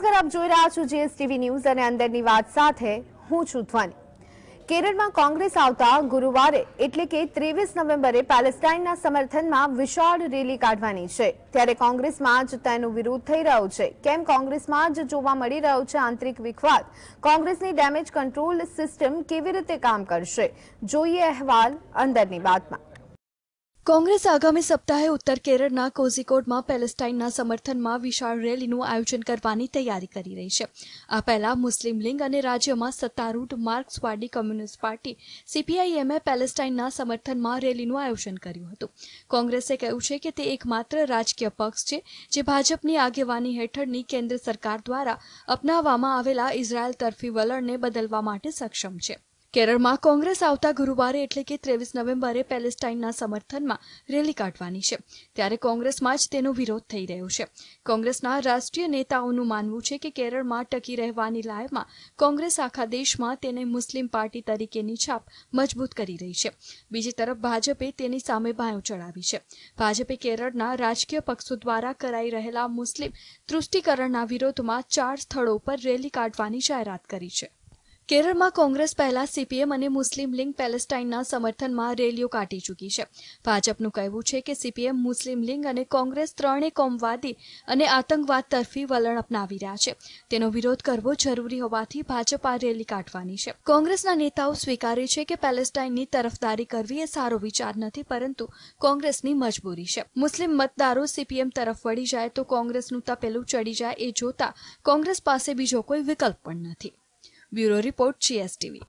નમસ્કાર આપ જોઈ રહ્યા છો જીએસટીવી ન્યૂઝ અને અંદરની વાત સાથે હું છું ધ્વની કેરળમાં કોંગ્રેસ આવતા ગુરુવારે એટલે કે ત્રેવીસ નવેમ્બરે પેલેસ્ટાઇનના સમર્થનમાં વિશાળ રેલી કાઢવાની છે ત્યારે કોંગ્રેસમાં જ તેનો વિરોધ થઈ રહ્યો છે કેમ કોંગ્રેસમાં જ જોવા મળી રહ્યો છે આંતરિક વિખવાદ કોંગ્રેસની ડેમેજ કંટ્રોલ સિસ્ટમ કેવી રીતે કામ કરશે જોઈએ અહેવાલ અંદરની વાતમાં કોંગ્રેસ આગામી સપ્તાહે ઉત્તર કેરળના કોઝિકોડમાં પેલેસ્ટાઇનના સમર્થનમાં વિશાળ રેલીનું આયોજન કરવાની તૈયારી કરી રહી છે આ પહેલા મુસ્લિમ લીગ અને રાજ્યમાં સત્તારૂઢ માર્ક્સવાદી કમ્યુનિસ્ટ પાર્ટી સીપીઆઈએમએ પેલેસ્ટાઇનના સમર્થનમાં રેલીનું આયોજન કર્યું હતું કોંગ્રેસે કહ્યું છે કે તે એકમાત્ર રાજકીય પક્ષ છે જે ભાજપની આગેવાની હેઠળની કેન્દ્ર સરકાર દ્વારા અપનાવવામાં આવેલા ઇઝરાયલ તરફી વલણને બદલવા માટે સક્ષમ છે કેરળમાં કોંગ્રેસ આવતા ગુરુવારે એટલે કે ત્રેવીસ નવેમ્બરે પેલેસ્ટાઇનના સમર્થનમાં રેલી કાઢવાની છે ત્યારે કોંગ્રેસમાં જ તેનો વિરોધ થઈ રહ્યો છે કોંગ્રેસના રાષ્ટ્રીય નેતાઓનું માનવું છે કે કેરળમાં ટકી રહેવાની લાયમાં કોંગ્રેસ આખા દેશમાં તેને મુસ્લિમ પાર્ટી તરીકેની છાપ મજબૂત કરી રહી છે બીજી તરફ ભાજપે તેની સામે બાયો ચડાવી છે ભાજપે કેરળના રાજકીય પક્ષો દ્વારા કરાઈ રહેલા મુસ્લિમ તૃષ્ટિકરણના વિરોધમાં ચાર સ્થળો પર રેલી કાઢવાની જાહેરાત કરી છે કેરળમાં કોંગ્રેસ પહેલા સીપીએમ અને મુસ્લિમ લીગ પેલેસ્ટાઇનના સમર્થનમાં રેલીઓ કાઢી ચૂકી છે ભાજપનું કહેવું છે કે સીપીએમ મુસ્લિમ લીગ અને કોંગ્રેસ ત્રણેય કોમવાદી અને આતંકવાદ તરફી વલણ અપનાવી રહ્યા છે તેનો વિરોધ કરવો જરૂરી હોવાથી ભાજપ આ રેલી કાઢવાની છે કોંગ્રેસના નેતાઓ સ્વીકારે છે કે પેલેસ્ટાઇનની તરફદારી કરવી એ સારો વિચાર નથી પરંતુ કોંગ્રેસની મજબૂરી છે મુસ્લિમ મતદારો સીપીએમ તરફ વળી જાય તો કોંગ્રેસનું તપેલું ચડી જાય એ જોતા કોંગ્રેસ પાસે બીજો કોઈ વિકલ્પ પણ નથી Bureau Report, GSTV.